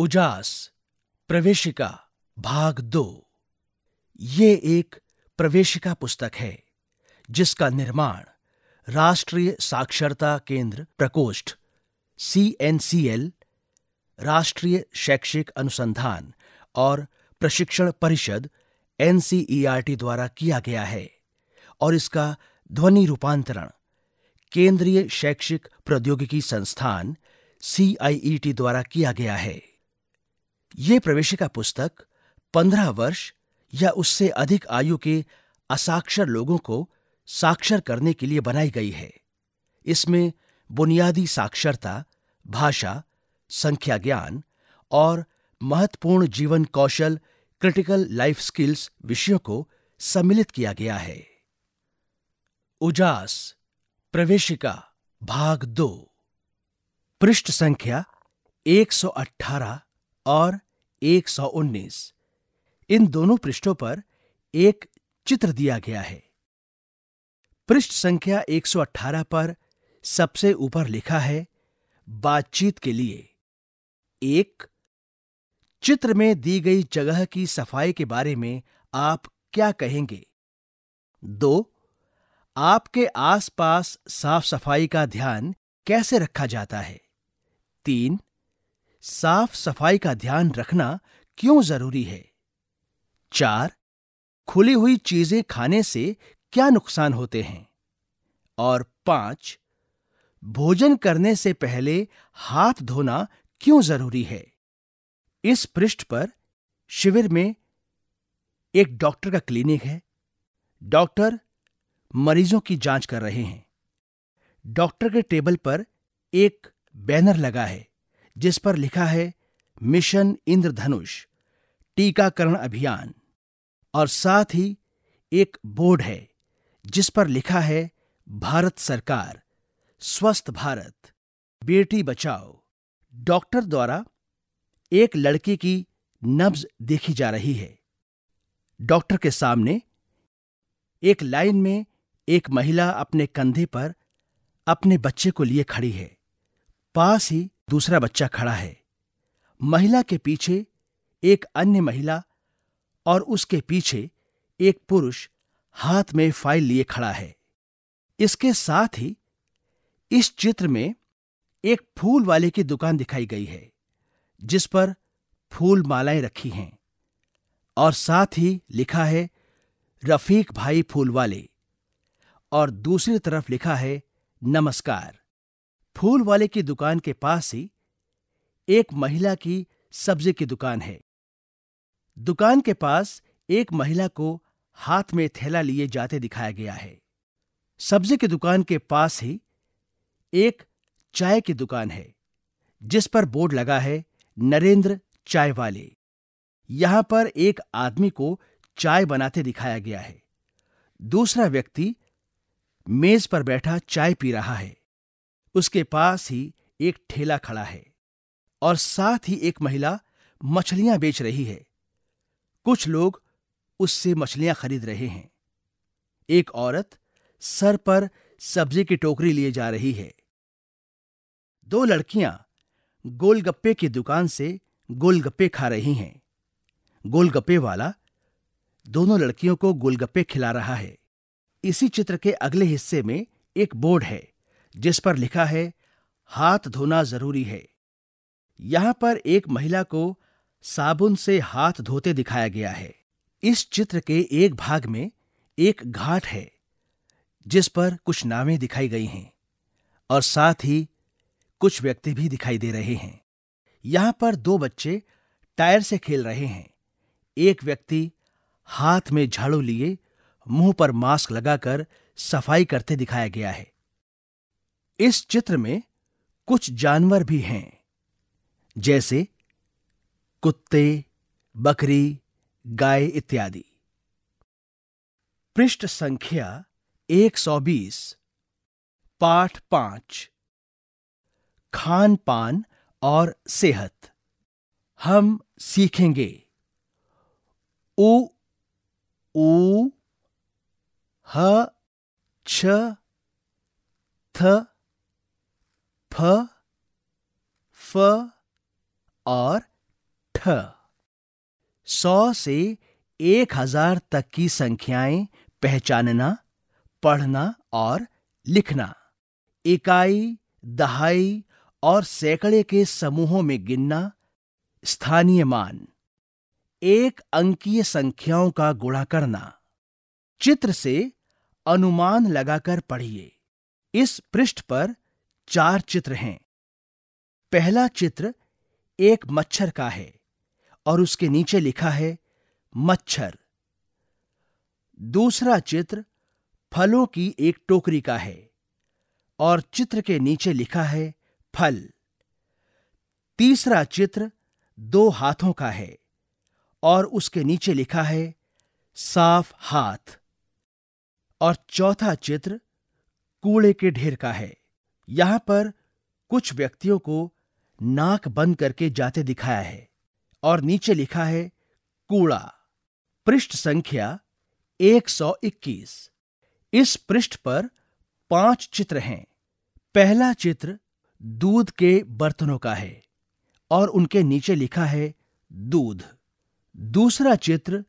उजास प्रवेशिका भाग दो ये एक प्रवेशिका पुस्तक है जिसका निर्माण राष्ट्रीय साक्षरता केंद्र प्रकोष्ठ सीएनसीएल राष्ट्रीय शैक्षिक अनुसंधान और प्रशिक्षण परिषद एनसीईआरटी e द्वारा किया गया है और इसका ध्वनि रूपांतरण केंद्रीय शैक्षिक प्रौद्योगिकी संस्थान सीआईईटी e द्वारा किया गया है ये प्रवेशिका पुस्तक पंद्रह वर्ष या उससे अधिक आयु के असाक्षर लोगों को साक्षर करने के लिए बनाई गई है इसमें बुनियादी साक्षरता भाषा संख्या ज्ञान और महत्वपूर्ण जीवन कौशल क्रिटिकल लाइफ स्किल्स विषयों को सम्मिलित किया गया है उजास प्रवेशिका भाग दो पृष्ठ संख्या 118 और 119 इन दोनों पृष्ठों पर एक चित्र दिया गया है पृष्ठ संख्या 118 पर सबसे ऊपर लिखा है बातचीत के लिए एक चित्र में दी गई जगह की सफाई के बारे में आप क्या कहेंगे दो आपके आसपास साफ सफाई का ध्यान कैसे रखा जाता है तीन साफ सफाई का ध्यान रखना क्यों जरूरी है चार खुली हुई चीजें खाने से क्या नुकसान होते हैं और पांच भोजन करने से पहले हाथ धोना क्यों जरूरी है इस पृष्ठ पर शिविर में एक डॉक्टर का क्लिनिक है डॉक्टर मरीजों की जांच कर रहे हैं डॉक्टर के टेबल पर एक बैनर लगा है जिस पर लिखा है मिशन इंद्रधनुष टीकाकरण अभियान और साथ ही एक बोर्ड है जिस पर लिखा है भारत सरकार स्वस्थ भारत बेटी बचाओ डॉक्टर द्वारा एक लड़की की नब्ज देखी जा रही है डॉक्टर के सामने एक लाइन में एक महिला अपने कंधे पर अपने बच्चे को लिए खड़ी है पास ही दूसरा बच्चा खड़ा है महिला के पीछे एक अन्य महिला और उसके पीछे एक पुरुष हाथ में फाइल लिए खड़ा है इसके साथ ही इस चित्र में एक फूल वाले की दुकान दिखाई गई है जिस पर फूल मालाएं रखी हैं और साथ ही लिखा है रफीक भाई फूल वाले और दूसरी तरफ लिखा है नमस्कार फूल वाले की दुकान के पास ही एक महिला की सब्जी की दुकान है दुकान के पास एक महिला को हाथ में थैला लिए जाते दिखाया गया है सब्जी की दुकान के पास ही एक चाय की दुकान है जिस पर बोर्ड लगा है नरेंद्र चाय वाले यहां पर एक आदमी को चाय बनाते दिखाया गया है दूसरा व्यक्ति मेज पर बैठा चाय पी रहा है उसके पास ही एक ठेला खड़ा है और साथ ही एक महिला मछलियां बेच रही है कुछ लोग उससे मछलियां खरीद रहे हैं एक औरत सर पर सब्जी की टोकरी लिए जा रही है दो लड़कियां गोलगप्पे की दुकान से गोलगप्पे खा रही हैं गोलगप्पे वाला दोनों लड़कियों को गोलगप्पे खिला रहा है इसी चित्र के अगले हिस्से में एक बोर्ड है जिस पर लिखा है हाथ धोना जरूरी है यहां पर एक महिला को साबुन से हाथ धोते दिखाया गया है इस चित्र के एक भाग में एक घाट है जिस पर कुछ नावें दिखाई गई हैं और साथ ही कुछ व्यक्ति भी दिखाई दे रहे हैं यहां पर दो बच्चे टायर से खेल रहे हैं एक व्यक्ति हाथ में झाड़ू लिए मुंह पर मास्क लगाकर सफाई करते दिखाया गया है इस चित्र में कुछ जानवर भी हैं जैसे कुत्ते बकरी गाय इत्यादि पृष्ठ संख्या 120 पाठ पांच खान पान और सेहत हम सीखेंगे उ ऊ ह छ थ फ और ठ सौ से एक हजार तक की संख्याएं पहचानना पढ़ना और लिखना इकाई दहाई और सैकड़े के समूहों में गिनना स्थानीय मान एक अंकीय संख्याओं का गुणा करना चित्र से अनुमान लगाकर पढ़िए इस पृष्ठ पर चार चित्र हैं पहला चित्र एक मच्छर का है और उसके नीचे लिखा है मच्छर दूसरा चित्र फलों की एक टोकरी का है और चित्र के नीचे लिखा है फल तीसरा चित्र दो हाथों का है और उसके नीचे लिखा है साफ हाथ और चौथा चित्र कूड़े के ढेर का है यहां पर कुछ व्यक्तियों को नाक बंद करके जाते दिखाया है और नीचे लिखा है कूड़ा पृष्ठ संख्या 121 इस पृष्ठ पर पांच चित्र हैं पहला चित्र दूध के बर्तनों का है और उनके नीचे लिखा है दूध दूसरा चित्र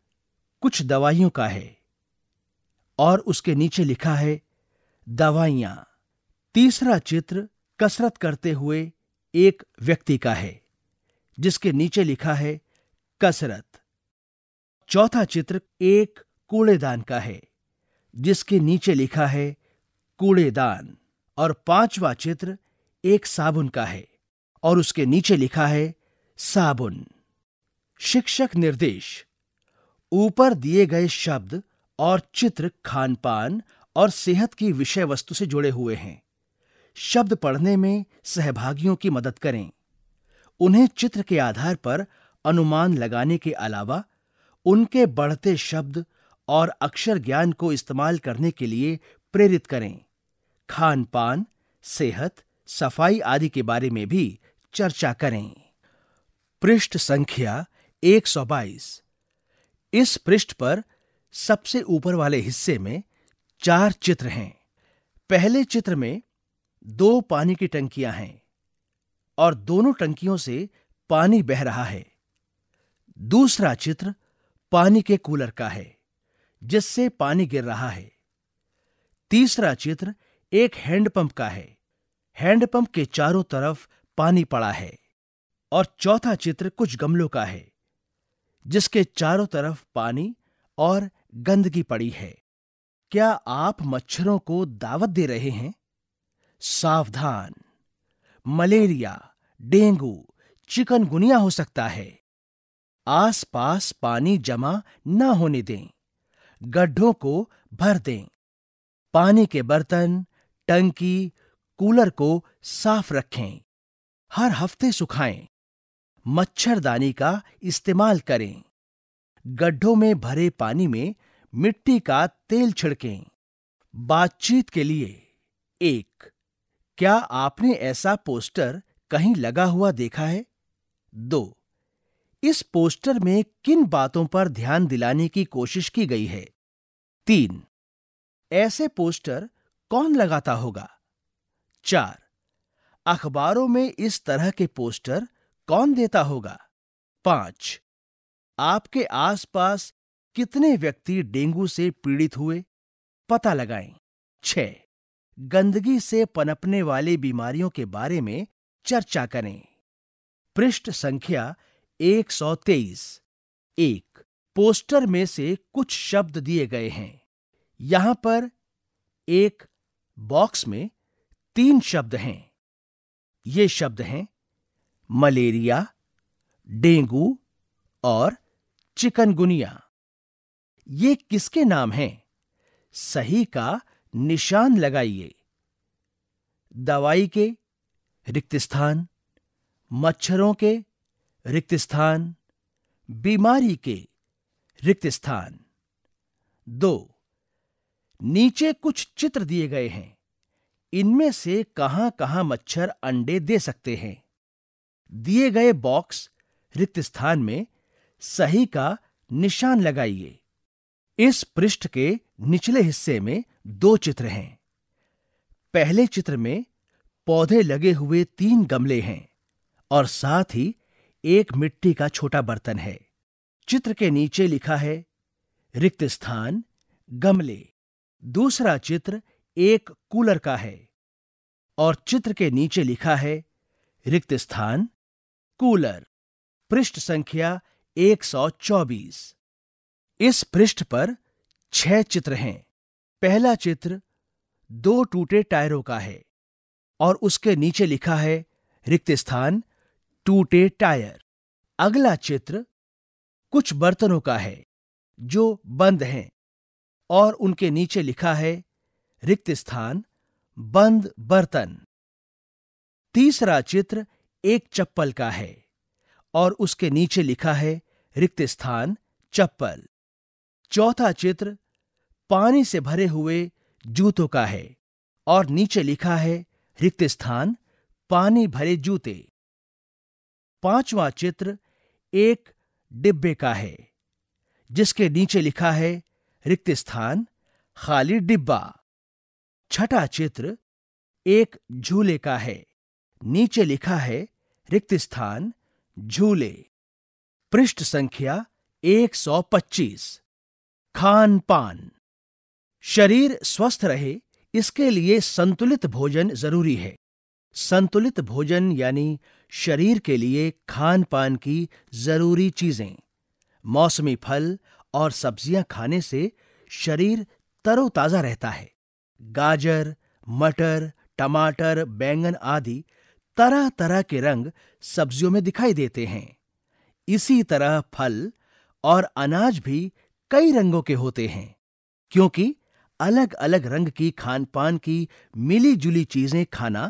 कुछ दवाइयों का है और उसके नीचे लिखा है दवाइयां तीसरा चित्र कसरत करते हुए एक व्यक्ति का है जिसके नीचे लिखा है कसरत चौथा चित्र एक कूड़ेदान का है जिसके नीचे लिखा है कूड़ेदान और पांचवा चित्र एक साबुन का है और उसके नीचे लिखा है साबुन शिक्षक निर्देश ऊपर दिए गए शब्द और चित्र खानपान और सेहत की विषय वस्तु से जुड़े हुए हैं शब्द पढ़ने में सहभागियों की मदद करें उन्हें चित्र के आधार पर अनुमान लगाने के अलावा उनके बढ़ते शब्द और अक्षर ज्ञान को इस्तेमाल करने के लिए प्रेरित करें खान पान सेहत सफाई आदि के बारे में भी चर्चा करें पृष्ठ संख्या 122 इस पृष्ठ पर सबसे ऊपर वाले हिस्से में चार चित्र हैं पहले चित्र में दो पानी की टंकियां हैं और दोनों टंकियों से पानी बह रहा है दूसरा चित्र पानी के कूलर का है जिससे पानी गिर रहा है तीसरा चित्र एक हैंडपंप का है हैंडपंप के चारों तरफ पानी पड़ा है और चौथा चित्र कुछ गमलों का है जिसके चारों तरफ पानी और गंदगी पड़ी है क्या आप मच्छरों को दावत दे रहे हैं सावधान मलेरिया डेंगू चिकनगुनिया हो सकता है आसपास पानी जमा न होने दें गड्ढों को भर दें पानी के बर्तन टंकी कूलर को साफ रखें हर हफ्ते सुखाएं मच्छरदानी का इस्तेमाल करें गड्ढों में भरे पानी में मिट्टी का तेल छिड़कें बातचीत के लिए एक क्या आपने ऐसा पोस्टर कहीं लगा हुआ देखा है दो इस पोस्टर में किन बातों पर ध्यान दिलाने की कोशिश की गई है तीन ऐसे पोस्टर कौन लगाता होगा चार अखबारों में इस तरह के पोस्टर कौन देता होगा पांच आपके आसपास कितने व्यक्ति डेंगू से पीड़ित हुए पता लगाएं छह गंदगी से पनपने वाली बीमारियों के बारे में चर्चा करें पृष्ठ संख्या 123 एक पोस्टर में से कुछ शब्द दिए गए हैं यहां पर एक बॉक्स में तीन शब्द हैं ये शब्द हैं मलेरिया डेंगू और चिकनगुनिया ये किसके नाम हैं सही का निशान लगाइए दवाई के रिक्त स्थान मच्छरों के रिक्त स्थान बीमारी के रिक्त स्थान दो नीचे कुछ चित्र दिए गए हैं इनमें से कहां कहां मच्छर अंडे दे सकते हैं दिए गए बॉक्स रिक्त स्थान में सही का निशान लगाइए इस पृष्ठ के निचले हिस्से में दो चित्र हैं पहले चित्र में पौधे लगे हुए तीन गमले हैं और साथ ही एक मिट्टी का छोटा बर्तन है चित्र के नीचे लिखा है रिक्त स्थान गमले दूसरा चित्र एक कूलर का है और चित्र के नीचे लिखा है रिक्त स्थान कूलर पृष्ठ संख्या 124 इस पृष्ठ पर छह चित्र हैं पहला चित्र दो टूटे टायरों का है और उसके नीचे लिखा है रिक्त स्थान टूटे टायर अगला चित्र कुछ बर्तनों का है जो बंद हैं और उनके नीचे लिखा है रिक्त स्थान बंद बर्तन तीसरा चित्र एक चप्पल का है और उसके नीचे लिखा है रिक्त स्थान चप्पल चौथा चित्र पानी से भरे हुए जूतों का है और नीचे लिखा है रिक्त स्थान पानी भरे जूते पांचवा चित्र एक डिब्बे का है जिसके नीचे लिखा है रिक्त स्थान खाली डिब्बा छठा चित्र एक झूले का है नीचे लिखा है रिक्त स्थान झूले पृष्ठ संख्या 125 खान पान शरीर स्वस्थ रहे इसके लिए संतुलित भोजन जरूरी है संतुलित भोजन यानी शरीर के लिए खान पान की जरूरी चीजें मौसमी फल और सब्जियां खाने से शरीर तरोताजा रहता है गाजर मटर टमाटर बैंगन आदि तरह तरह के रंग सब्जियों में दिखाई देते हैं इसी तरह फल और अनाज भी कई रंगों के होते हैं क्योंकि अलग अलग रंग की खान पान की मिली जुली चीजें खाना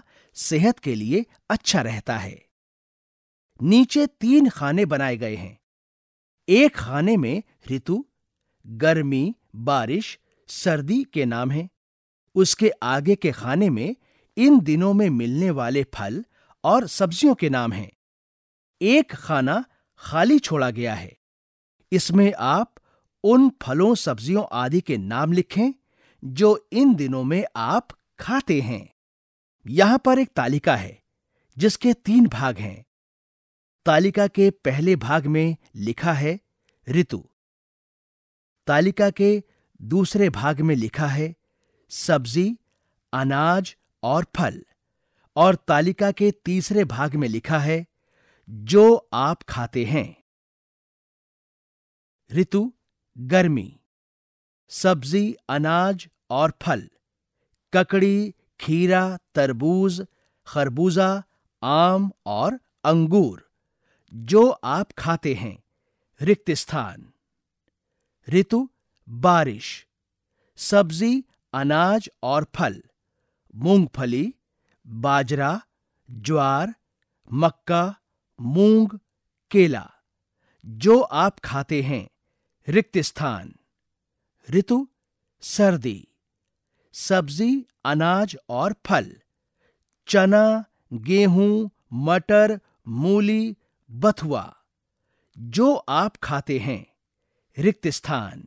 सेहत के लिए अच्छा रहता है नीचे तीन खाने बनाए गए हैं एक खाने में ऋतु गर्मी बारिश सर्दी के नाम हैं उसके आगे के खाने में इन दिनों में मिलने वाले फल और सब्जियों के नाम हैं एक खाना खाली छोड़ा गया है इसमें आप उन फलों सब्जियों आदि के नाम लिखें जो इन दिनों में आप खाते हैं यहां पर एक तालिका है जिसके तीन भाग हैं तालिका के पहले भाग में लिखा है ऋतु तालिका के दूसरे भाग में लिखा है सब्जी अनाज और फल और तालिका के तीसरे भाग में लिखा है जो आप खाते हैं ऋतु गर्मी सब्जी अनाज और फल ककड़ी खीरा तरबूज खरबूजा आम और अंगूर जो आप खाते हैं रिक्त स्थान ऋतु बारिश सब्जी अनाज और फल मूंगफली बाजरा ज्वार मक्का मूंग केला जो आप खाते हैं रिक्त स्थान ऋतु सर्दी सब्जी अनाज और फल चना गेहूं मटर मूली बथुआ जो आप खाते हैं रिक्त स्थान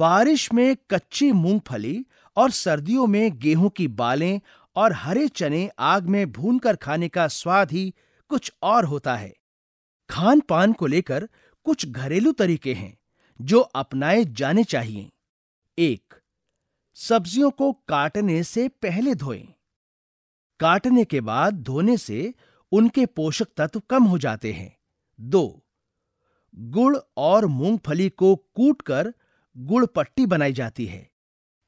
बारिश में कच्ची मूंगफली और सर्दियों में गेहूं की बालें और हरे चने आग में भूनकर खाने का स्वाद ही कुछ और होता है खान पान को लेकर कुछ घरेलू तरीके हैं जो अपनाए जाने चाहिए एक सब्जियों को काटने से पहले धोएं। काटने के बाद धोने से उनके पोषक तत्व कम हो जाते हैं दो गुड़ और मूंगफली को कूटकर गुड़ पट्टी बनाई जाती है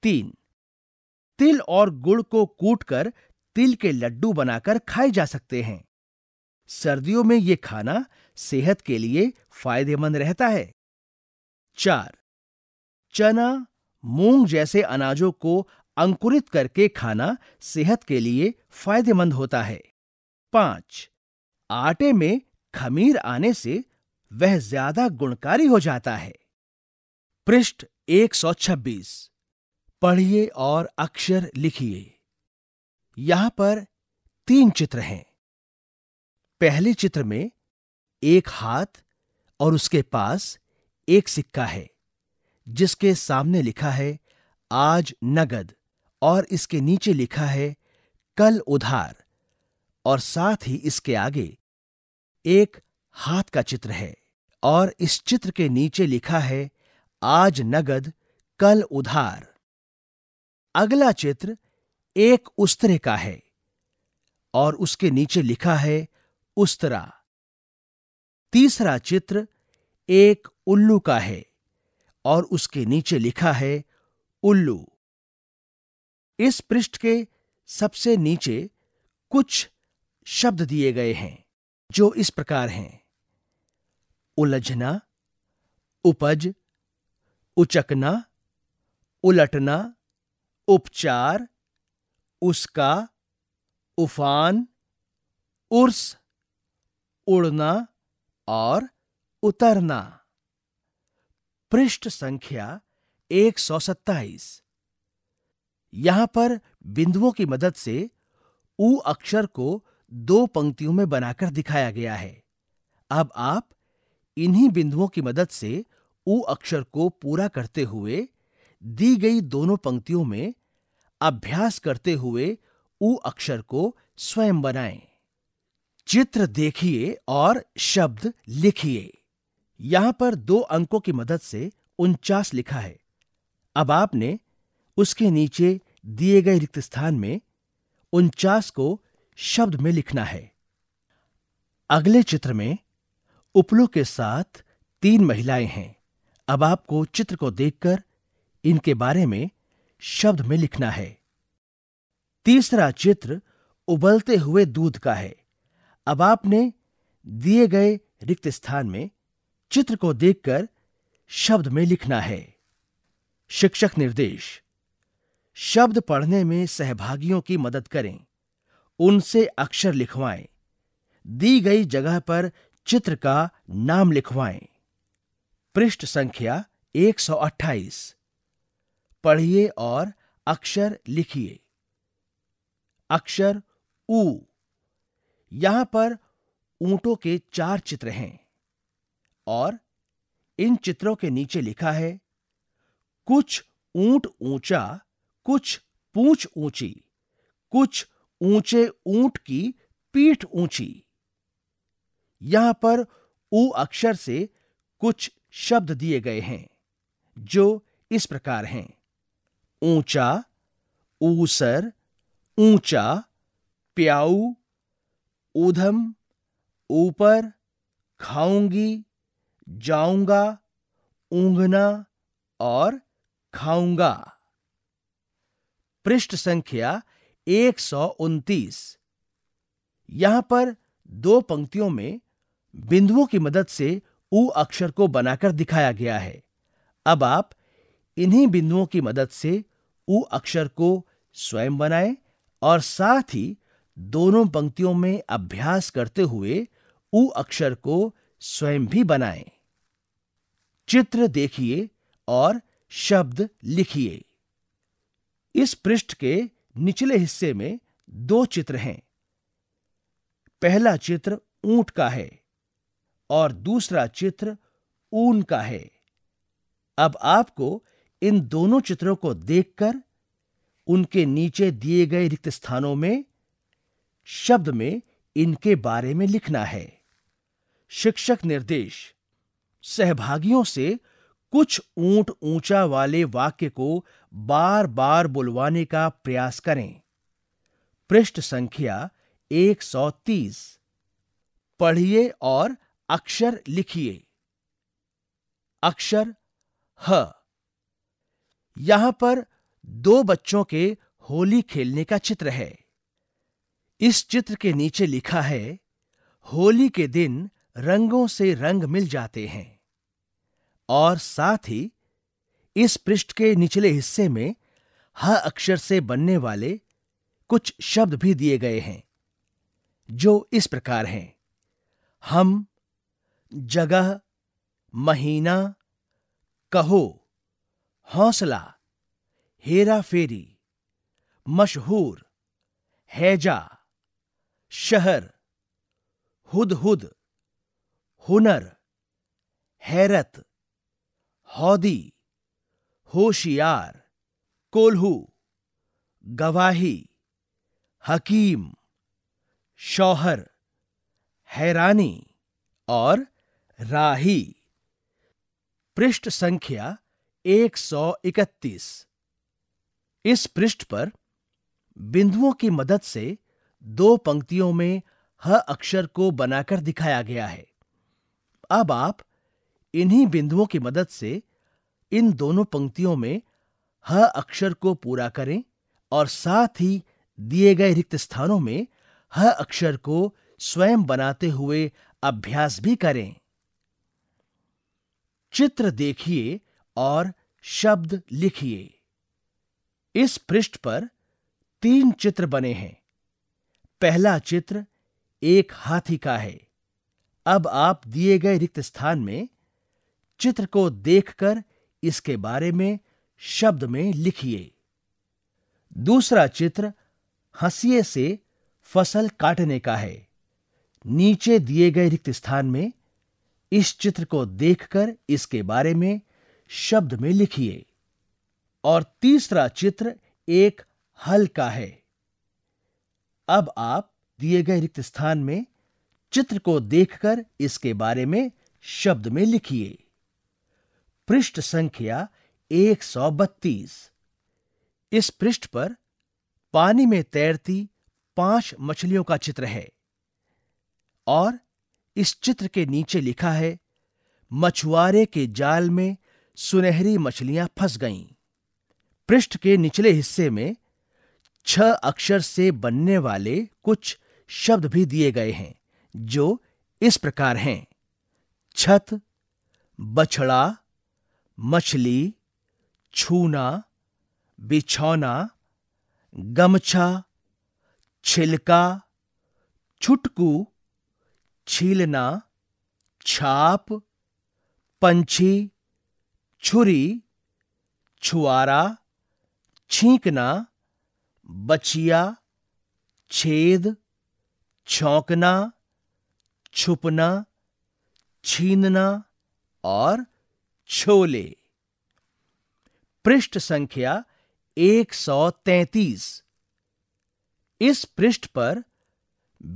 तीन तिल और गुड़ को कूटकर तिल के लड्डू बनाकर खाए जा सकते हैं सर्दियों में ये खाना सेहत के लिए फायदेमंद रहता है चार चना मूंग जैसे अनाजों को अंकुरित करके खाना सेहत के लिए फायदेमंद होता है पांच आटे में खमीर आने से वह ज्यादा गुणकारी हो जाता है पृष्ठ 126 पढ़िए और अक्षर लिखिए यहां पर तीन चित्र हैं पहले चित्र में एक हाथ और उसके पास एक सिक्का है जिसके सामने लिखा है आज नगद और इसके नीचे लिखा है कल उधार और साथ ही इसके आगे एक हाथ का चित्र है और इस चित्र के नीचे लिखा है आज नगद कल उधार अगला चित्र एक उस्तरे का है और उसके नीचे लिखा है उस्तरा तीसरा चित्र एक उल्लू का है और उसके नीचे लिखा है उल्लू इस पृष्ठ के सबसे नीचे कुछ शब्द दिए गए हैं जो इस प्रकार हैं उलझना उपज उचकना उलटना उपचार उसका उफान उर्स उड़ना और उतरना पृष्ठ संख्या एक सौ सत्ताईस यहां पर बिंदुओं की मदद से ऊ अक्षर को दो पंक्तियों में बनाकर दिखाया गया है अब आप इन्हीं बिंदुओं की मदद से ऊ अक्षर को पूरा करते हुए दी गई दोनों पंक्तियों में अभ्यास करते हुए ऊ अक्षर को स्वयं बनाएं। चित्र देखिए और शब्द लिखिए यहां पर दो अंकों की मदद से उनचास लिखा है अब आपने उसके नीचे दिए गए रिक्त स्थान में उनचास को शब्द में लिखना है अगले चित्र में उपलो के साथ तीन महिलाएं हैं अब आपको चित्र को देखकर इनके बारे में शब्द में लिखना है तीसरा चित्र उबलते हुए दूध का है अब आपने दिए गए रिक्त स्थान में चित्र को देखकर शब्द में लिखना है शिक्षक निर्देश शब्द पढ़ने में सहभागियों की मदद करें उनसे अक्षर लिखवाएं दी गई जगह पर चित्र का नाम लिखवाएं पृष्ठ संख्या 128 पढ़िए और अक्षर लिखिए अक्षर ऊ यहां पर ऊंटों के चार चित्र हैं और इन चित्रों के नीचे लिखा है कुछ ऊंट ऊंचा कुछ पूंछ ऊंची कुछ ऊंचे ऊंट की पीठ ऊंची यहां पर ऊ अक्षर से कुछ शब्द दिए गए हैं जो इस प्रकार हैं ऊंचा ऊसर ऊंचा प्याऊ ऊधम ऊपर खाऊंगी जाऊंगा ऊंघना और खाऊंगा पृष्ठ संख्या एक यहां पर दो पंक्तियों में बिंदुओं की मदद से ऊ अक्षर को बनाकर दिखाया गया है अब आप इन्हीं बिंदुओं की मदद से ऊ अक्षर को स्वयं बनाएं और साथ ही दोनों पंक्तियों में अभ्यास करते हुए ऊ अक्षर को स्वयं भी बनाएं चित्र देखिए और शब्द लिखिए इस पृष्ठ के निचले हिस्से में दो चित्र हैं पहला चित्र ऊंट का है और दूसरा चित्र ऊन का है अब आपको इन दोनों चित्रों को देखकर उनके नीचे दिए गए रिक्त स्थानों में शब्द में इनके बारे में लिखना है शिक्षक निर्देश सहभागियों से कुछ ऊंट ऊंचा वाले वाक्य को बार बार बुलवाने का प्रयास करें पृष्ठ संख्या 130 पढ़िए और अक्षर लिखिए अक्षर ह यहां पर दो बच्चों के होली खेलने का चित्र है इस चित्र के नीचे लिखा है होली के दिन रंगों से रंग मिल जाते हैं और साथ ही इस पृष्ठ के निचले हिस्से में ह अक्षर से बनने वाले कुछ शब्द भी दिए गए हैं जो इस प्रकार हैं हम जगह महीना कहो हौसला हेरा फेरी मशहूर हैजा शहर हुदहुद हुद हुनर हैरत हौदी होशियार कोल्हू गवाही हकीम शौहर हैरानी और राही पृष्ठ संख्या 131 इस पृष्ठ पर बिंदुओं की मदद से दो पंक्तियों में ह अक्षर को बनाकर दिखाया गया है अब आप इन्हीं बिंदुओं की मदद से इन दोनों पंक्तियों में ह अक्षर को पूरा करें और साथ ही दिए गए रिक्त स्थानों में ह अक्षर को स्वयं बनाते हुए अभ्यास भी करें चित्र देखिए और शब्द लिखिए इस पृष्ठ पर तीन चित्र बने हैं पहला चित्र एक हाथी का है अब आप दिए गए रिक्त स्थान में चित्र को देखकर इसके बारे में शब्द में लिखिए दूसरा चित्र हसीिए से फसल काटने का है नीचे दिए गए रिक्त स्थान में इस चित्र को देखकर इसके बारे में शब्द में लिखिए और तीसरा चित्र एक हल का है अब आप दिए गए रिक्त स्थान में चित्र को देखकर इसके बारे में शब्द में लिखिए पृष्ठ संख्या 132 इस पृष्ठ पर पानी में तैरती पांच मछलियों का चित्र है और इस चित्र के नीचे लिखा है मछुआरे के जाल में सुनहरी मछलियां फंस गईं। पृष्ठ के निचले हिस्से में छह अक्षर से बनने वाले कुछ शब्द भी दिए गए हैं जो इस प्रकार हैं छत बछड़ा मछली छूना बिछौना गमछा छिलका छुटकू छीलना छाप पंछी छुरी छुआरा छींकना बचिया छेद छौंकना छुपना छीनना और छोले पृष्ठ संख्या 133 इस पृष्ठ पर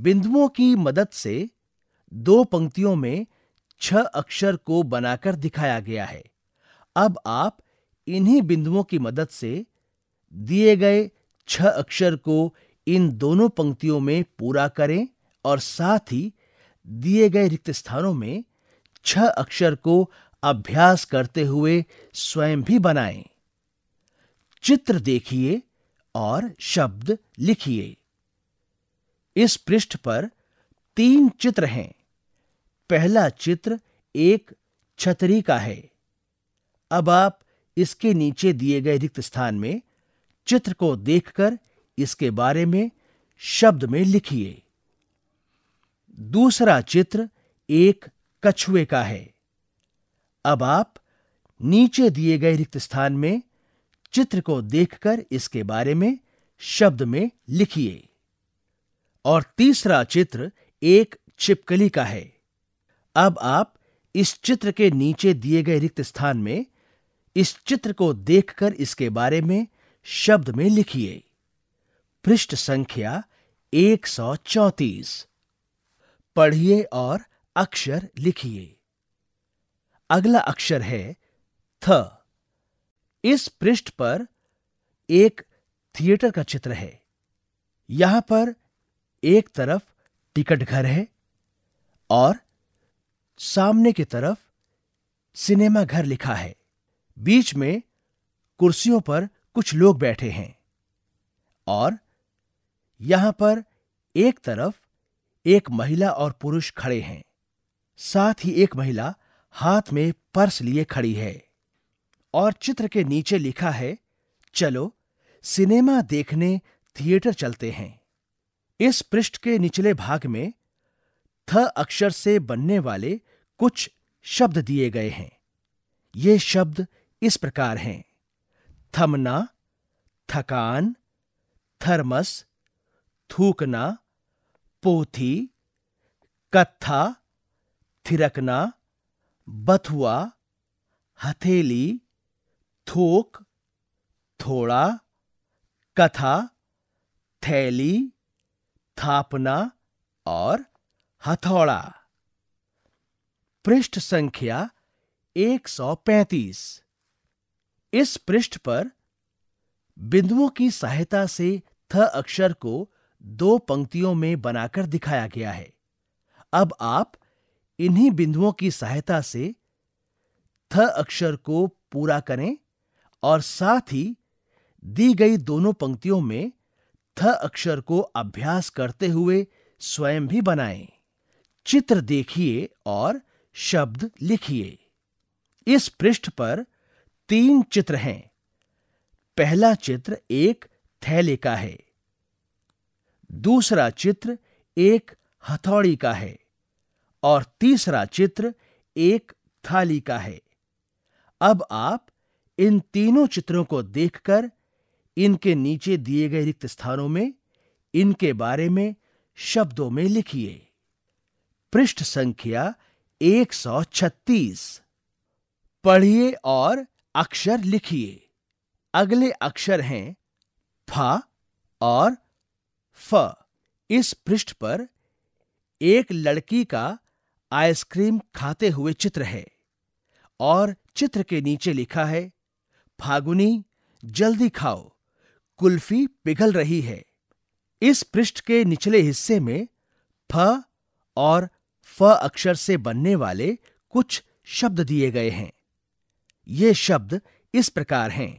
बिंदुओं की मदद से दो पंक्तियों में छह अक्षर को बनाकर दिखाया गया है अब आप इन्हीं बिंदुओं की मदद से दिए गए छह अक्षर को इन दोनों पंक्तियों में पूरा करें और साथ ही दिए गए रिक्त स्थानों में छह अक्षर को अभ्यास करते हुए स्वयं भी बनाएं। चित्र देखिए और शब्द लिखिए इस पृष्ठ पर तीन चित्र हैं पहला चित्र एक छतरी का है अब आप इसके नीचे दिए गए रिक्त स्थान में चित्र को देखकर इसके बारे में शब्द में लिखिए दूसरा चित्र एक कछुए का है अब आप नीचे दिए गए रिक्त स्थान में चित्र को देखकर इसके बारे में शब्द में लिखिए और तीसरा चित्र एक छिपकली का है अब आप इस चित्र के नीचे दिए गए रिक्त स्थान में इस चित्र को देखकर इसके बारे में शब्द में लिखिए पृष्ठ संख्या एक सौ चौतीस पढ़िए और अक्षर लिखिए अगला अक्षर है थ इस पृष्ठ पर एक थिएटर का चित्र है यहां पर एक तरफ टिकट घर है और सामने की तरफ सिनेमा घर लिखा है बीच में कुर्सियों पर कुछ लोग बैठे हैं और यहां पर एक तरफ एक महिला और पुरुष खड़े हैं साथ ही एक महिला हाथ में पर्स लिए खड़ी है और चित्र के नीचे लिखा है चलो सिनेमा देखने थिएटर चलते हैं इस पृष्ठ के निचले भाग में थ अक्षर से बनने वाले कुछ शब्द दिए गए हैं ये शब्द इस प्रकार हैं थमना थकान थर्मस थूकना पोथी कत्था थिरकना बथुआ हथेली थोक थोड़ा कथा थैली थापना और हथौड़ा पृष्ठ संख्या 135 इस पृष्ठ पर बिंदुओं की सहायता से थ अक्षर को दो पंक्तियों में बनाकर दिखाया गया है अब आप इन्हीं बिंदुओं की सहायता से थ अक्षर को पूरा करें और साथ ही दी गई दोनों पंक्तियों में थ अक्षर को अभ्यास करते हुए स्वयं भी बनाएं। चित्र देखिए और शब्द लिखिए इस पृष्ठ पर तीन चित्र हैं पहला चित्र एक थैले का है दूसरा चित्र एक हथौड़ी का है और तीसरा चित्र एक थाली का है अब आप इन तीनों चित्रों को देखकर इनके नीचे दिए गए रिक्त स्थानों में इनके बारे में शब्दों में लिखिए पृष्ठ संख्या 136 पढ़िए और अक्षर लिखिए अगले अक्षर हैं फा और फ इस पृष्ठ पर एक लड़की का आइसक्रीम खाते हुए चित्र है और चित्र के नीचे लिखा है फागुनी जल्दी खाओ कुल्फी पिघल रही है इस पृष्ठ के निचले हिस्से में फ और फ अक्षर से बनने वाले कुछ शब्द दिए गए हैं ये शब्द इस प्रकार हैं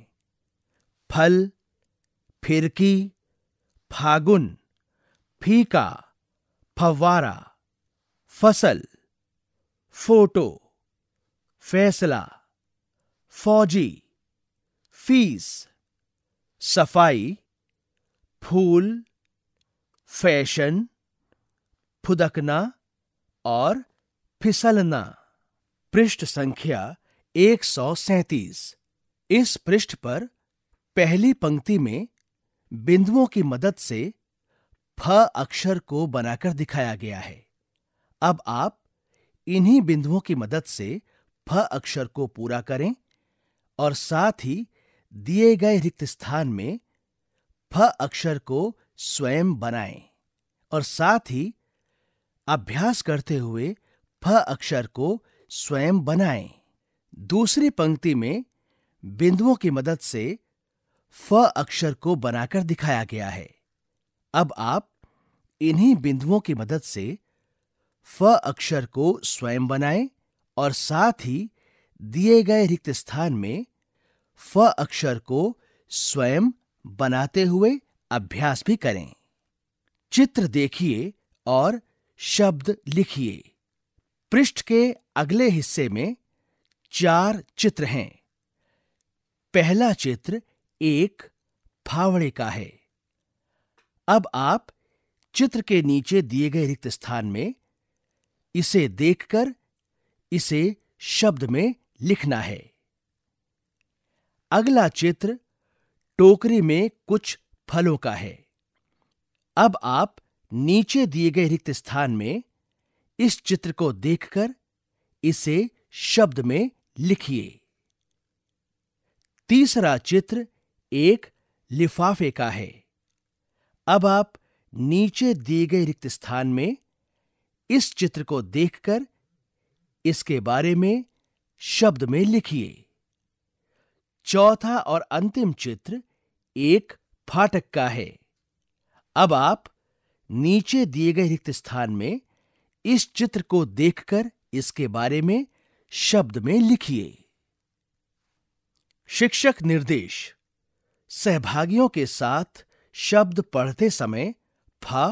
फल फिरकी फागुन फीका फवारा फसल फोटो फैसला फौजी फीस सफाई फूल फैशन फुदकना और फिसलना पृष्ठ संख्या एक इस पृष्ठ पर पहली पंक्ति में बिंदुओं की मदद से फ अक्षर को बनाकर दिखाया गया है अब आप इन्हीं बिंदुओं की मदद से फ अक्षर को पूरा करें और साथ ही दिए गए रिक्त स्थान में फ अक्षर को स्वयं बनाएं और साथ ही अभ्यास करते हुए फ अक्षर को स्वयं बनाएं दूसरी पंक्ति में बिंदुओं की मदद से फ अक्षर को बनाकर दिखाया गया है अब आप इन्हीं बिंदुओं की मदद से फ अक्षर को स्वयं बनाएं और साथ ही दिए गए रिक्त स्थान में फ अक्षर को स्वयं बनाते हुए अभ्यास भी करें चित्र देखिए और शब्द लिखिए पृष्ठ के अगले हिस्से में चार चित्र हैं पहला चित्र एक फावड़े का है अब आप चित्र के नीचे दिए गए रिक्त स्थान में इसे देखकर इसे शब्द में लिखना है अगला चित्र टोकरी में कुछ फलों का है अब आप नीचे दिए गए रिक्त स्थान में इस चित्र को देखकर इसे शब्द में लिखिए तीसरा चित्र एक लिफाफे का है अब आप नीचे दिए गए रिक्त स्थान में इस चित्र को देखकर इसके बारे में शब्द में लिखिए चौथा और अंतिम चित्र एक फाटक का है अब आप नीचे दिए गए रिक्त स्थान में इस चित्र को देखकर इसके बारे में शब्द में लिखिए शिक्षक निर्देश सहभागियों के साथ शब्द पढ़ते समय फ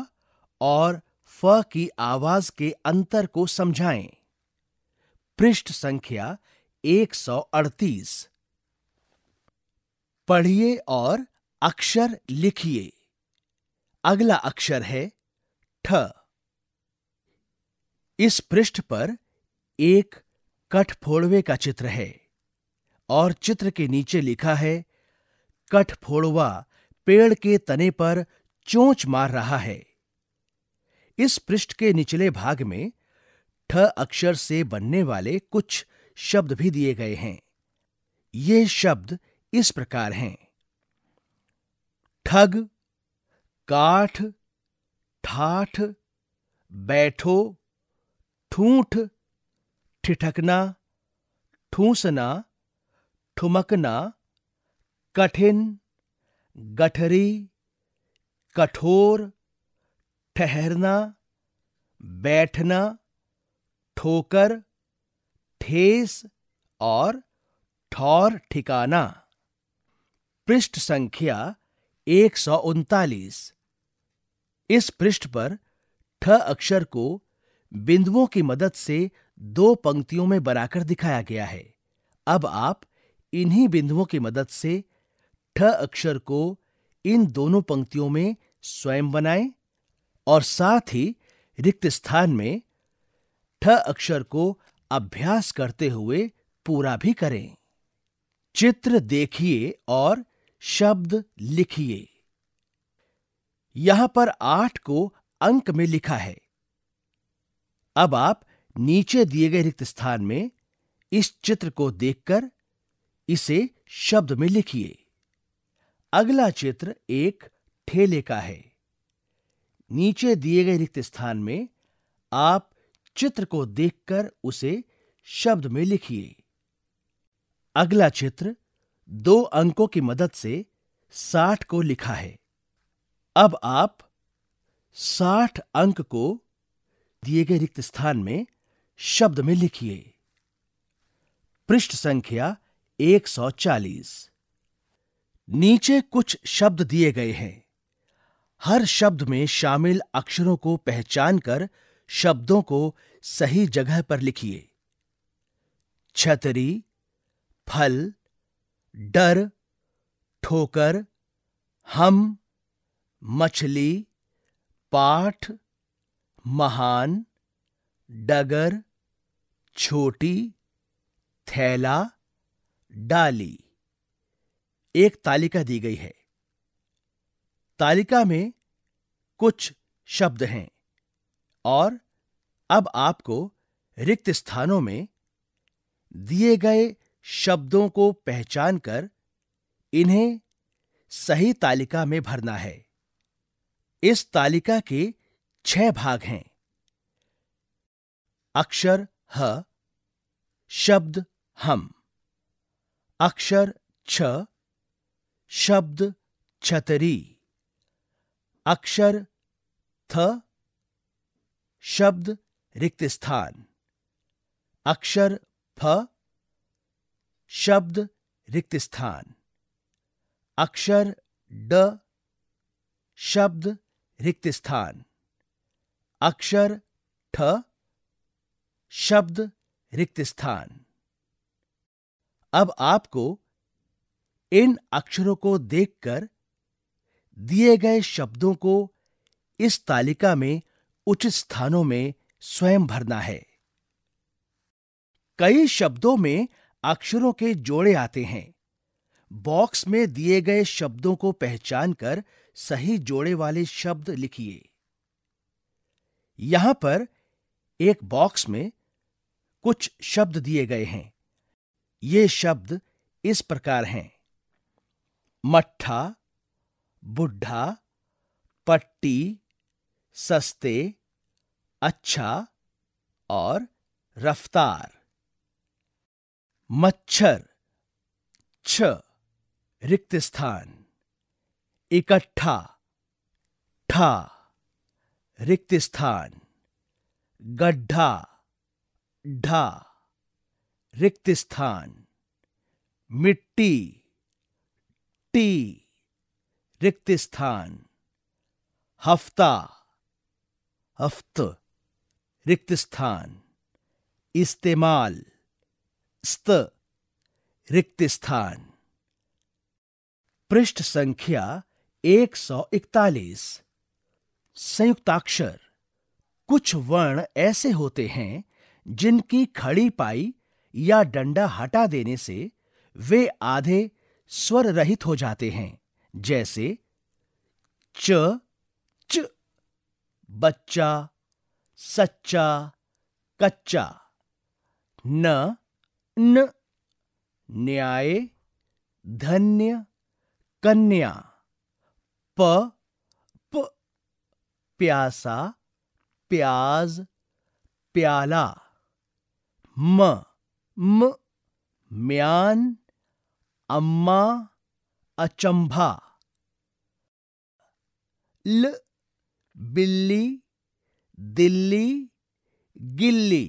और फ की आवाज के अंतर को समझाएं पृष्ठ संख्या 138 पढ़िए और अक्षर लिखिए अगला अक्षर है ठ इस पृष्ठ पर एक कठफोड़वे का चित्र है और चित्र के नीचे लिखा है कठफोड़वा पेड़ के तने पर चोंच मार रहा है इस पृष्ठ के निचले भाग में ठ अक्षर से बनने वाले कुछ शब्द भी दिए गए हैं ये शब्द इस प्रकार हैं ठग काठ ठाठ बैठो ठूठ ठिठकना ठूसना ठुमकना कठिन गठरी कठोर ठहरना बैठना ठोकर ठेस और ठौर ठिकाना पृष्ठ संख्या एक सौ उनतालीस इस पृष्ठ पर ठ अक्षर को बिंदुओं की मदद से दो पंक्तियों में बनाकर दिखाया गया है अब आप इन्हीं बिंदुओं की मदद से ठ अक्षर को इन दोनों पंक्तियों में स्वयं बनाएं और साथ ही रिक्त स्थान में ठ अक्षर को अभ्यास करते हुए पूरा भी करें चित्र देखिए और शब्द लिखिए यहां पर आठ को अंक में लिखा है अब आप नीचे दिए गए रिक्त स्थान में इस चित्र को देखकर इसे शब्द में लिखिए अगला चित्र एक ठेले का है नीचे दिए गए रिक्त स्थान में आप चित्र को देखकर उसे शब्द में लिखिए अगला चित्र दो अंकों की मदद से साठ को लिखा है अब आप साठ अंक को दिए गए रिक्त स्थान में शब्द में लिखिए पृष्ठ संख्या 140 नीचे कुछ शब्द दिए गए हैं हर शब्द में शामिल अक्षरों को पहचान कर शब्दों को सही जगह पर लिखिए छतरी फल डर ठोकर हम मछली पाठ महान डगर छोटी थैला डाली एक तालिका दी गई है तालिका में कुछ शब्द हैं और अब आपको रिक्त स्थानों में दिए गए शब्दों को पहचान कर इन्हें सही तालिका में भरना है इस तालिका के छह भाग हैं अक्षर ह शब्द हम अक्षर छ शब्द छतरी अक्षर थ शब्द रिक्त स्थान अक्षर फ शब्द रिक्त स्थान अक्षर ड शब्द रिक्त स्थान अक्षर ठ शब्द रिक्त स्थान अब आपको इन अक्षरों को देखकर दिए गए शब्दों को इस तालिका में उचित स्थानों में स्वयं भरना है कई शब्दों में अक्षरों के जोड़े आते हैं बॉक्स में दिए गए शब्दों को पहचान कर सही जोड़े वाले शब्द लिखिए यहां पर एक बॉक्स में कुछ शब्द दिए गए हैं ये शब्द इस प्रकार हैं मट्ठा बुढ़ा पट्टी सस्ते अच्छा और रफ्तार मच्छर छ रिक्त स्थान इकट्ठा ठा रिक्त स्थान गड्ढा ढा रिक्त स्थान मिट्टी छुट्टी रिक्त स्थान हफ्ता हफ्त रिक्त स्थान इस्तेमाल स्त रिक्त स्थान पृष्ठ संख्या 141 संयुक्ताक्षर कुछ वर्ण ऐसे होते हैं जिनकी खड़ी पाई या डंडा हटा देने से वे आधे स्वर रहित हो जाते हैं जैसे च च बच्चा सच्चा कच्चा न न न्याय धन्य कन्या प प प्यासा प्याज प्याला म म म्यान अम्मा अचंभा ल बिल्ली दिल्ली गिल्ली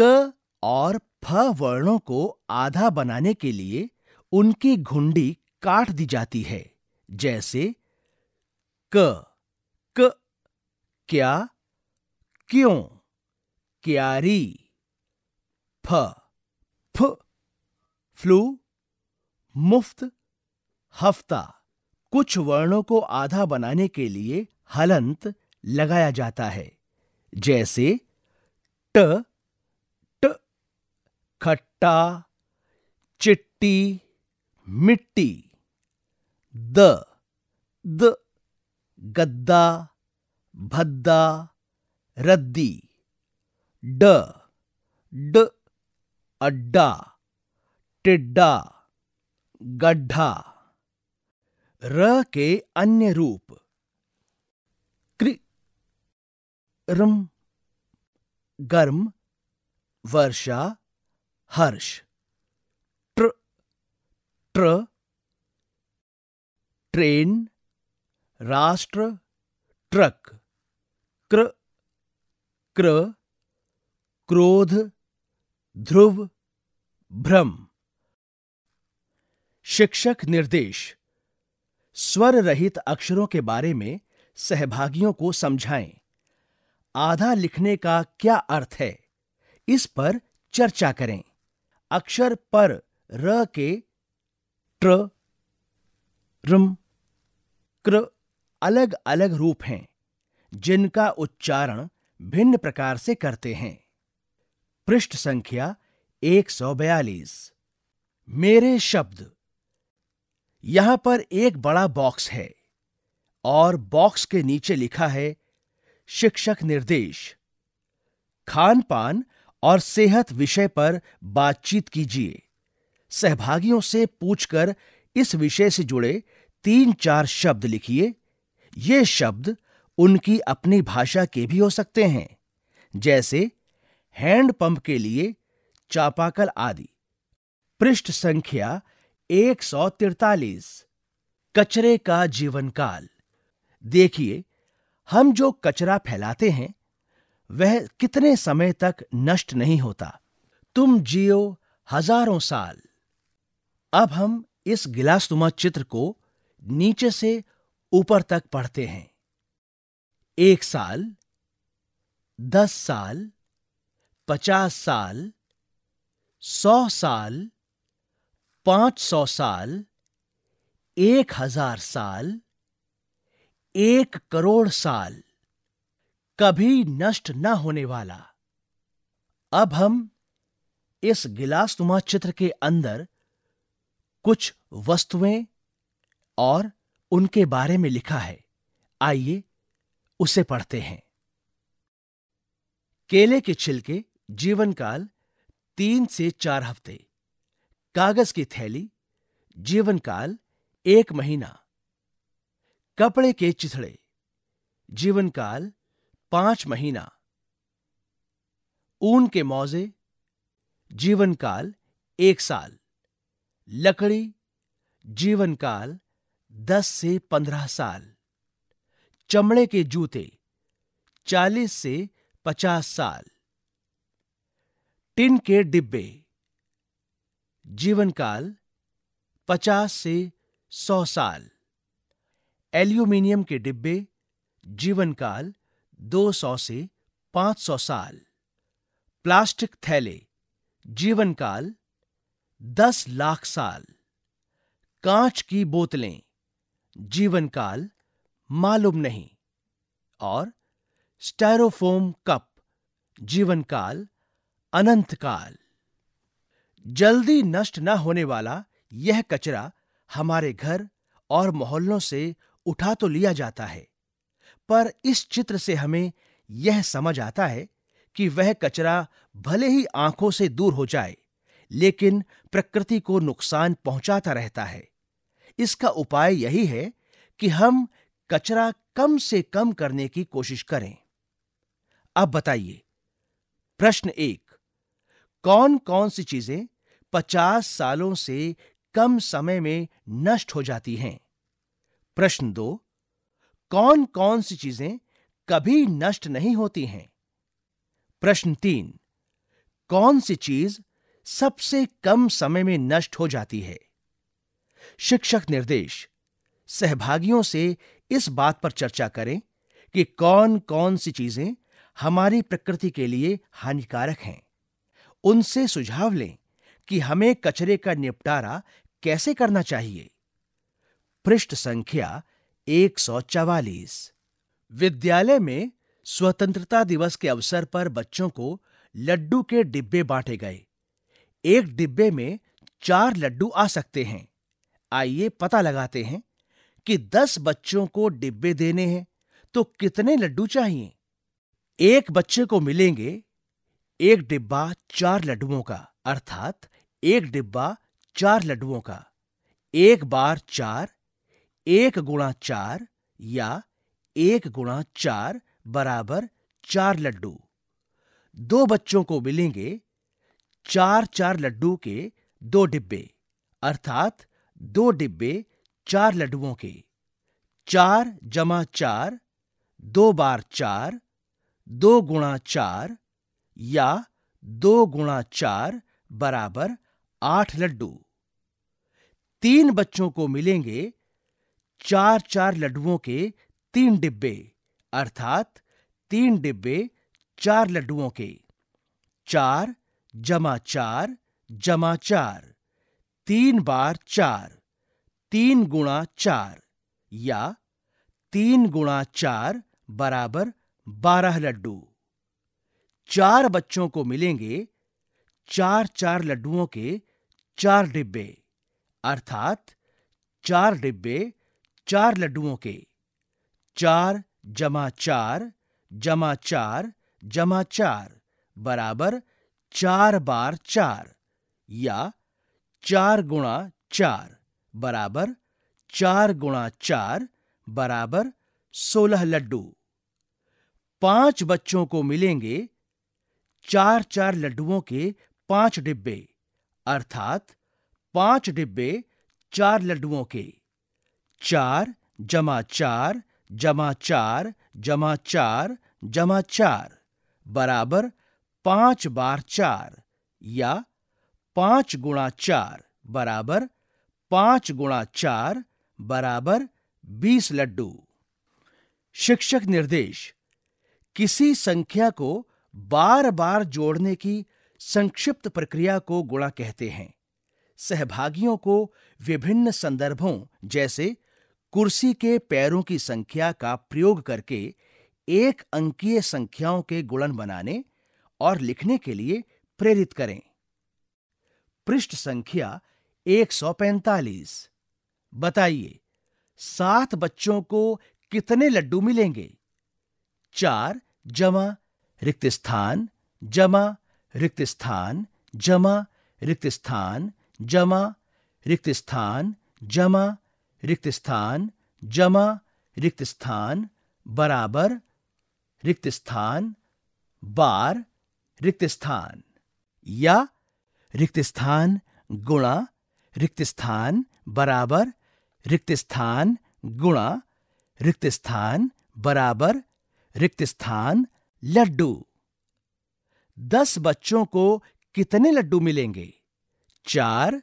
क और फ वर्णों को आधा बनाने के लिए उनकी घुंडी काट दी जाती है जैसे क क क्या क्यों क्यारी फ फ्लू मुफ्त हफ्ता कुछ वर्णों को आधा बनाने के लिए हलंत लगाया जाता है जैसे ट ट खट्टा चिट्टी मिट्टी द द गद्दा भद्दा रद्दी ड ड अड्डा टिड्डा गड्ढा र के अन्य रूप कृ रम गर्म वर्षा हर्ष ट्र ट्र ट्रेन राष्ट्र ट्रक क्र क्र क्रोध ध्रुव भ्रम शिक्षक निर्देश स्वर रहित अक्षरों के बारे में सहभागियों को समझाएं आधा लिखने का क्या अर्थ है इस पर चर्चा करें अक्षर पर र के ट्र रम क्र अलग अलग रूप हैं जिनका उच्चारण भिन्न प्रकार से करते हैं पृष्ठ संख्या 142 मेरे शब्द यहां पर एक बड़ा बॉक्स है और बॉक्स के नीचे लिखा है शिक्षक निर्देश खान पान और सेहत विषय पर बातचीत कीजिए सहभागियों से पूछकर इस विषय से जुड़े तीन चार शब्द लिखिए ये शब्द उनकी अपनी भाषा के भी हो सकते हैं जैसे हैंडपंप के लिए चापाकल आदि पृष्ठ संख्या एक सौ तिरतालीस कचरे का जीवन काल देखिए हम जो कचरा फैलाते हैं वह कितने समय तक नष्ट नहीं होता तुम जियो हजारों साल अब हम इस गिलासनुमा चित्र को नीचे से ऊपर तक पढ़ते हैं एक साल दस साल पचास साल सौ साल पांच सौ साल एक हजार साल एक करोड़ साल कभी नष्ट न होने वाला अब हम इस गिलासनुमा चित्र के अंदर कुछ वस्तुएं और उनके बारे में लिखा है आइए उसे पढ़ते हैं केले के छिलके जीवन काल तीन से चार हफ्ते कागज की थैली जीवन काल एक महीना कपड़े के चिथड़े जीवन काल पांच महीना ऊन के मौजे जीवन काल एक साल लकड़ी जीवन काल दस से पंद्रह साल चमड़े के जूते चालीस से पचास साल टिन के डिब्बे जीवन काल 50 से 100 साल एल्यूमिनियम के डिब्बे जीवन काल 200 से 500 साल प्लास्टिक थैले जीवन काल 10 लाख साल कांच की बोतलें जीवन काल मालूम नहीं और स्टैरोफोम कप जीवन काल अनंत काल जल्दी नष्ट न होने वाला यह कचरा हमारे घर और मोहल्लों से उठा तो लिया जाता है पर इस चित्र से हमें यह समझ आता है कि वह कचरा भले ही आंखों से दूर हो जाए लेकिन प्रकृति को नुकसान पहुंचाता रहता है इसका उपाय यही है कि हम कचरा कम से कम करने की कोशिश करें अब बताइए प्रश्न एक कौन कौन सी चीजें पचास सालों से कम समय में नष्ट हो जाती हैं प्रश्न दो कौन कौन सी चीजें कभी नष्ट नहीं होती हैं प्रश्न तीन कौन सी चीज सबसे कम समय में नष्ट हो जाती है शिक्षक निर्देश सहभागियों से इस बात पर चर्चा करें कि कौन कौन सी चीजें हमारी प्रकृति के लिए हानिकारक हैं उनसे सुझाव लें कि हमें कचरे का निपटारा कैसे करना चाहिए पृष्ठ संख्या एक विद्यालय में स्वतंत्रता दिवस के अवसर पर बच्चों को लड्डू के डिब्बे बांटे गए एक डिब्बे में चार लड्डू आ सकते हैं आइए पता लगाते हैं कि दस बच्चों को डिब्बे देने हैं तो कितने लड्डू चाहिए एक बच्चे को मिलेंगे एक डिब्बा चार लड्डुओं का अर्थात एक डिब्बा चार लड्डुओं का एक बार चार एक गुणा चार या एक गुणा चार बराबर चार लड्डू दो बच्चों को मिलेंगे चार चार लड्डू के दो डिब्बे अर्थात दो डिब्बे चार लड्डुओं के चार जमा चार दो बार चार दो गुणा चार या दो गुणा चार बराबर आठ लड्डू तीन बच्चों को मिलेंगे चार चार लड्डुओं के तीन डिब्बे अर्थात तीन डिब्बे चार लड्डुओं के चार जमा चार जमा चार तीन बार चार तीन गुणा चार या तीन गुणा चार बराबर बारह लड्डू चार बच्चों को मिलेंगे चार चार लड्डुओं के चार डिब्बे अर्थात चार डिब्बे चार लड्डुओं के चार जमा चार जमा चार जमा चार बराबर चार बार चार या चार गुणा चार बराबर चार गुणा चार बराबर सोलह लड्डू पांच बच्चों को मिलेंगे चार चार लड्डुओं के पांच डिब्बे अर्थात पांच डिब्बे चार लड्डुओं के चार जमा चार जमा चार जमा चार जमा चार बराबर पांच बार चार या पांच गुणा चार बराबर पांच गुणा चार बराबर बीस लड्डू शिक्षक निर्देश किसी संख्या को बार बार जोड़ने की संक्षिप्त प्रक्रिया को गुणा कहते हैं सहभागियों को विभिन्न संदर्भों जैसे कुर्सी के पैरों की संख्या का प्रयोग करके एक अंकीय संख्याओं के गुणन बनाने और लिखने के लिए प्रेरित करें पृष्ठ संख्या 145 बताइए सात बच्चों को कितने लड्डू मिलेंगे चार जमा रिक्त स्थान जमा रिक्त स्थान जमा रिक्त स्थान जमा रिक्त स्थान जमा रिक्त स्थान जमा रिक्त स्थान बराबर रिक्त स्थान बार रिक्त स्थान या रिक्त स्थान गुणा रिक्त स्थान बराबर रिक्त स्थान गुणा रिक्त स्थान बराबर रिक्त स्थान लड्डू दस बच्चों को कितने लड्डू मिलेंगे चार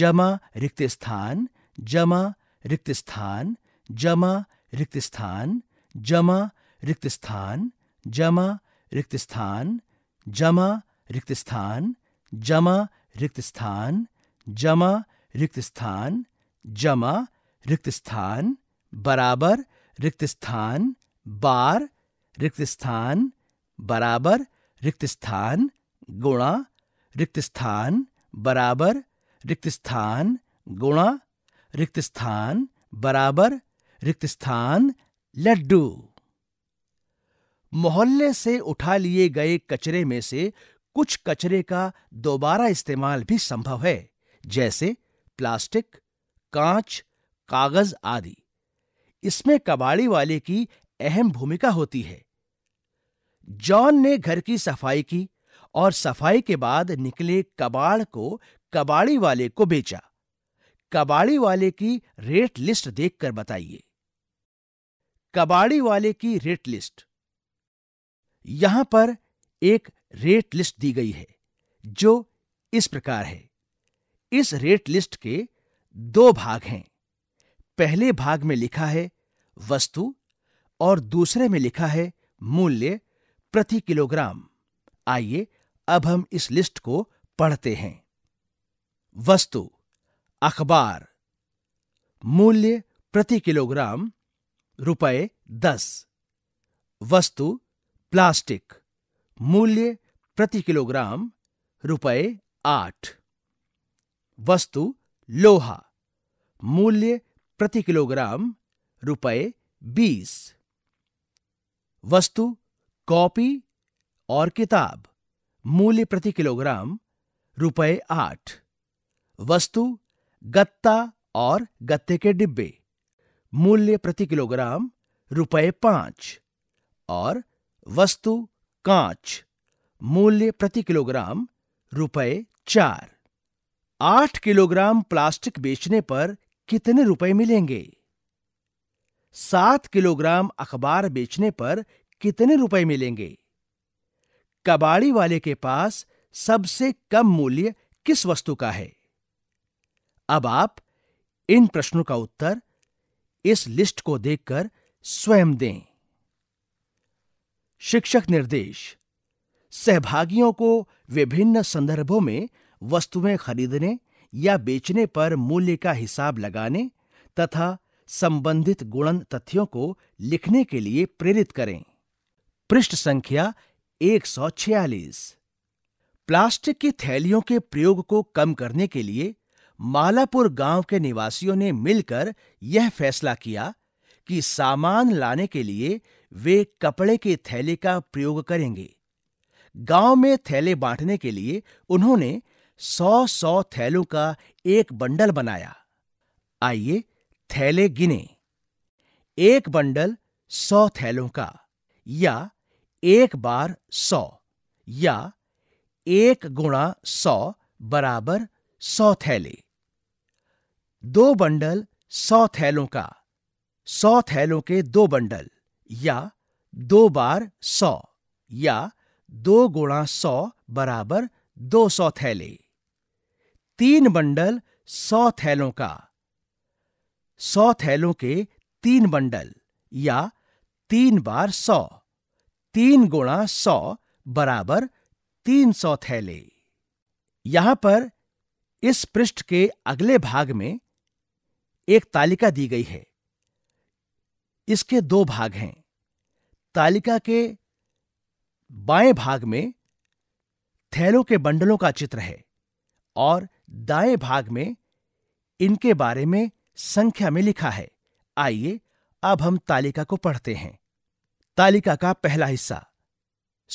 जमा रिक्त स्थान जमा रिक्त स्थान जमा रिक्त स्थान जमा रिक्त स्थान जमा रिक्त स्थान जमा रिक्त स्थान जमा रिक्त स्थान जमा रिक्त स्थान जमा रिक्त स्थान बराबर रिक्त स्थान बार रिक्त स्थान बराबर रिक्त स्थान गुणा रिक्त स्थान बराबर रिक्त स्थान गुणा रिक्त स्थान बराबर रिक्त स्थान लड्डू मोहल्ले से उठा लिए गए कचरे में से कुछ कचरे का दोबारा इस्तेमाल भी संभव है जैसे प्लास्टिक कांच कागज आदि इसमें कबाड़ी वाले की अहम भूमिका होती है जॉन ने घर की सफाई की और सफाई के बाद निकले कबाड़ को कबाड़ी वाले को बेचा कबाड़ी वाले की रेट लिस्ट देखकर बताइए कबाड़ी वाले की रेट लिस्ट यहां पर एक रेट लिस्ट दी गई है जो इस प्रकार है इस रेट लिस्ट के दो भाग हैं पहले भाग में लिखा है वस्तु और दूसरे में लिखा है मूल्य प्रति किलोग्राम आइए अब हम इस लिस्ट को पढ़ते हैं वस्तु अखबार मूल्य प्रति किलोग्राम रुपए दस वस्तु प्लास्टिक मूल्य प्रति किलोग्राम रुपए आठ वस्तु लोहा मूल्य प्रति किलोग्राम रुपए बीस वस्तु कॉपी और किताब मूल्य प्रति किलोग्राम रुपए आठ वस्तु गत्ता और गत्ते के डिब्बे मूल्य प्रति किलोग्राम रुपए पांच और वस्तु कांच मूल्य प्रति किलोग्राम रुपए चार आठ किलोग्राम प्लास्टिक बेचने पर कितने रुपए मिलेंगे सात किलोग्राम अखबार बेचने पर कितने रुपए मिलेंगे कबाड़ी वाले के पास सबसे कम मूल्य किस वस्तु का है अब आप इन प्रश्नों का उत्तर इस लिस्ट को देखकर स्वयं दें शिक्षक निर्देश सहभागियों को विभिन्न संदर्भों में वस्तुएं खरीदने या बेचने पर मूल्य का हिसाब लगाने तथा संबंधित गुणन तथ्यों को लिखने के लिए प्रेरित करें पृष्ठ संख्या 146 प्लास्टिक की थैलियों के प्रयोग को कम करने के लिए मालापुर गांव के निवासियों ने मिलकर यह फैसला किया कि सामान लाने के लिए वे कपड़े के थैले का प्रयोग करेंगे गांव में थैले बांटने के लिए उन्होंने सौ सौ थैलों का एक बंडल बनाया आइए थैले गिने एक बंडल सौ थैलों का या एक बार सौ या एक गुणा सौ बराबर सौ थैले दो बंडल सौ थैलों का सौ थैलों के दो बंडल या दो बार सौ या दो गुणा सौ बराबर दो सौ थैले तीन बंडल सौ थैलों का सौ थैलों के तीन बंडल या तीन बार सौ तीन गुणा सौ बराबर तीन सौ थैले यहां पर इस पृष्ठ के अगले भाग में एक तालिका दी गई है इसके दो भाग हैं तालिका के बाएं भाग में थैलों के बंडलों का चित्र है और दाएं भाग में इनके बारे में संख्या में लिखा है आइए अब हम तालिका को पढ़ते हैं तालिका का पहला हिस्सा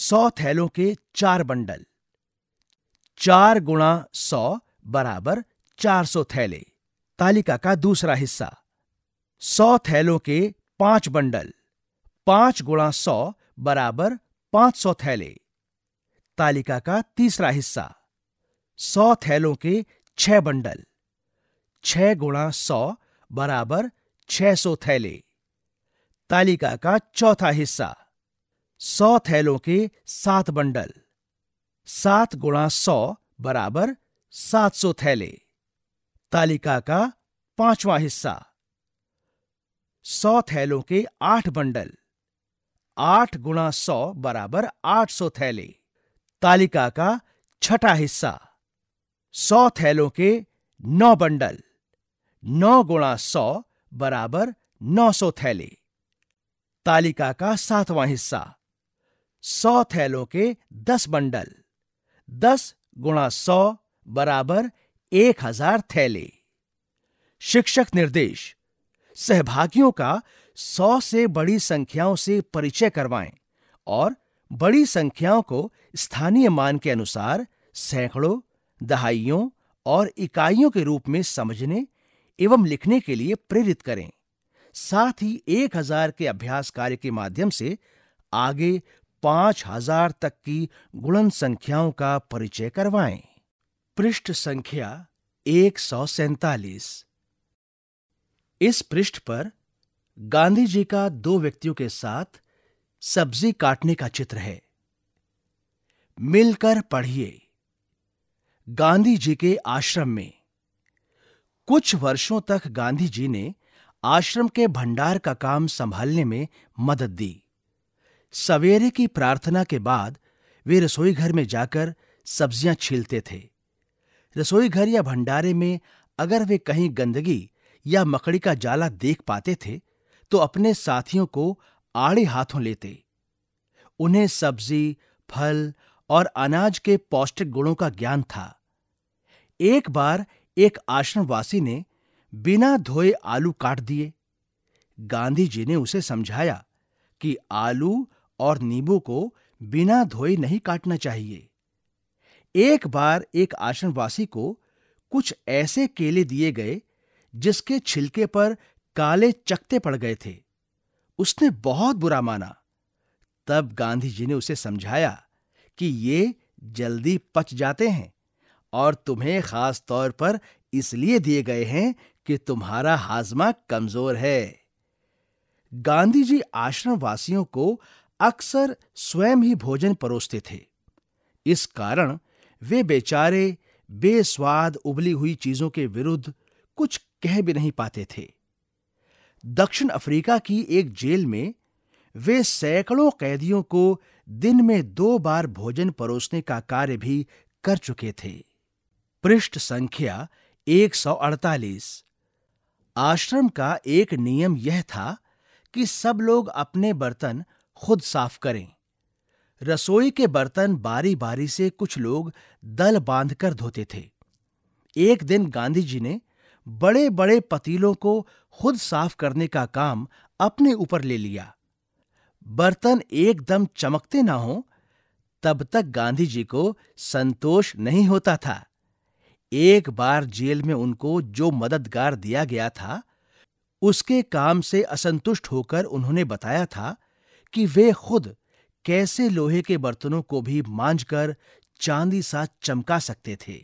सौ थैलों के चार बंडल चार गुणा सौ बराबर चार सौ थैले तालिका का दूसरा हिस्सा सौ थैलों के पांच बंडल पांच गुणा सौ बराबर पांच सौ थैले तालिका का तीसरा हिस्सा सौ थैलों के छह बंडल छह गुणा सौ बराबर छह सौ थैले तालिका का चौथा हिस्सा सौ थैलों के सात बंडल सात गुणा सौ बराबर सात सौ थैले तालिका का पांचवा हिस्सा सौ थैलों के आठ बंडल आठ गुणा सौ बराबर आठ सौ थैले तालिका का छठा हिस्सा सौ थैलों के नौ बंडल नौ गुणा सौ बराबर नौ सौ थैले तालिका का सातवां हिस्सा सौ थैलों के दस बंडल दस गुणा सौ बराबर एक हजार थैले शिक्षक निर्देश सहभागियों का सौ से बड़ी संख्याओं से परिचय करवाएं और बड़ी संख्याओं को स्थानीय मान के अनुसार सैकड़ों दहाइयों और इकाइयों के रूप में समझने एवं लिखने के लिए प्रेरित करें साथ ही एक हजार के अभ्यास कार्य के माध्यम से आगे पांच हजार तक की गुणन संख्याओं का परिचय करवाएं। पृष्ठ संख्या एक सौ सैतालीस इस पृष्ठ पर गांधी जी का दो व्यक्तियों के साथ सब्जी काटने का चित्र है मिलकर पढ़िए गांधी जी के आश्रम में कुछ वर्षों तक गांधी जी ने आश्रम के भंडार का काम संभालने में मदद दी सवेरे की प्रार्थना के बाद वे रसोई घर में जाकर सब्जियां छीलते थे रसोई घर या भंडारे में अगर वे कहीं गंदगी या मकड़ी का जाला देख पाते थे तो अपने साथियों को आड़े हाथों लेते उन्हें सब्जी फल और अनाज के पौष्टिक गुणों का ज्ञान था एक बार एक आश्रमवासी ने बिना धोए आलू काट दिए गांधी जी ने उसे समझाया कि आलू और नींबू को बिना धोए नहीं काटना चाहिए एक बार एक आश्रमवासी को कुछ ऐसे केले दिए गए जिसके छिलके पर काले चकते पड़ गए थे उसने बहुत बुरा माना तब गांधी जी ने उसे समझाया कि ये जल्दी पच जाते हैं और तुम्हें खास तौर पर इसलिए दिए गए हैं कि तुम्हारा हाजमा कमजोर है गांधी जी आश्रम वासियों को अक्सर स्वयं ही भोजन परोसते थे इस कारण वे बेचारे बेस्वाद उबली हुई चीजों के विरुद्ध कुछ कह भी नहीं पाते थे दक्षिण अफ्रीका की एक जेल में वे सैकड़ों कैदियों को दिन में दो बार भोजन परोसने का कार्य भी कर चुके थे पृष्ठ संख्या 148 आश्रम का एक नियम यह था कि सब लोग अपने बर्तन खुद साफ करें रसोई के बर्तन बारी बारी से कुछ लोग दल बांधकर धोते थे एक दिन गांधी जी ने बड़े बड़े पतीलों को खुद साफ करने का काम अपने ऊपर ले लिया बर्तन एकदम चमकते ना हो तब तक गांधी जी को संतोष नहीं होता था एक बार जेल में उनको जो मददगार दिया गया था उसके काम से असंतुष्ट होकर उन्होंने बताया था कि वे खुद कैसे लोहे के बर्तनों को भी मांझकर चांदी सा चमका सकते थे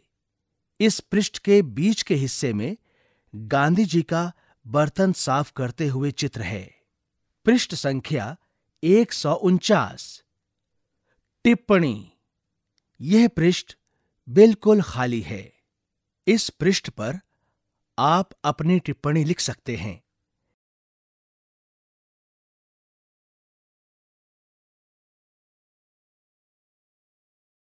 इस पृष्ठ के बीच के हिस्से में गांधी जी का बर्तन साफ करते हुए चित्र है पृष्ठ संख्या एक टिप्पणी यह पृष्ठ बिल्कुल खाली है इस पृष्ठ पर आप अपनी टिप्पणी लिख सकते हैं